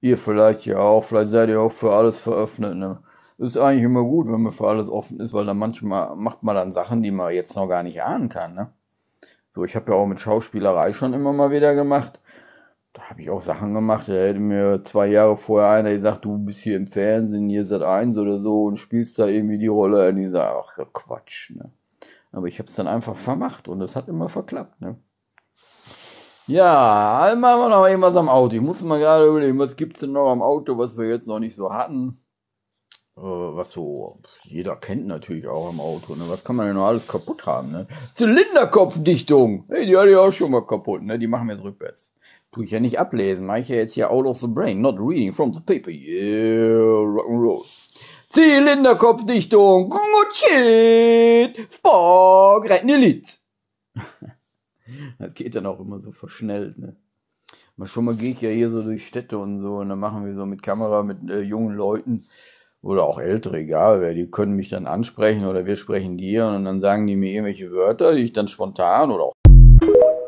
Ihr vielleicht ja auch, vielleicht seid ihr auch für alles veröffnet, ne? Das ist eigentlich immer gut, wenn man für alles offen ist, weil dann manchmal macht man dann Sachen, die man jetzt noch gar nicht ahnen kann, ne? So, ich habe ja auch mit Schauspielerei schon immer mal wieder gemacht. Da habe ich auch Sachen gemacht, da hätte mir zwei Jahre vorher einer gesagt, du bist hier im Fernsehen, hier seit eins oder so und spielst da irgendwie die Rolle. Und ich sage, ach Quatsch, ne? Aber ich habe es dann einfach vermacht und es hat immer verklappt, ne? Ja, machen wir noch irgendwas am Auto. Ich muss mal gerade überlegen, was gibt's denn noch am Auto, was wir jetzt noch nicht so hatten? Äh, was so jeder kennt natürlich auch am Auto. Ne? Was kann man denn noch alles kaputt haben? Ne? Zylinderkopfdichtung. Hey, die hatte ich auch schon mal kaputt. Ne? Die machen wir jetzt rückwärts. Tue ich ja nicht ablesen. Mache ich ja jetzt hier out of the brain. Not reading from the paper. Yeah, rock'n'roll. Zylinderkopfdichtung. Gut shit. Spock, retten die Das geht dann auch immer so verschnellt, ne? Aber schon mal gehe ich ja hier so durch Städte und so und dann machen wir so mit Kamera mit äh, jungen Leuten oder auch ältere, egal wer, die können mich dann ansprechen oder wir sprechen dir und dann sagen die mir irgendwelche Wörter, die ich dann spontan oder auch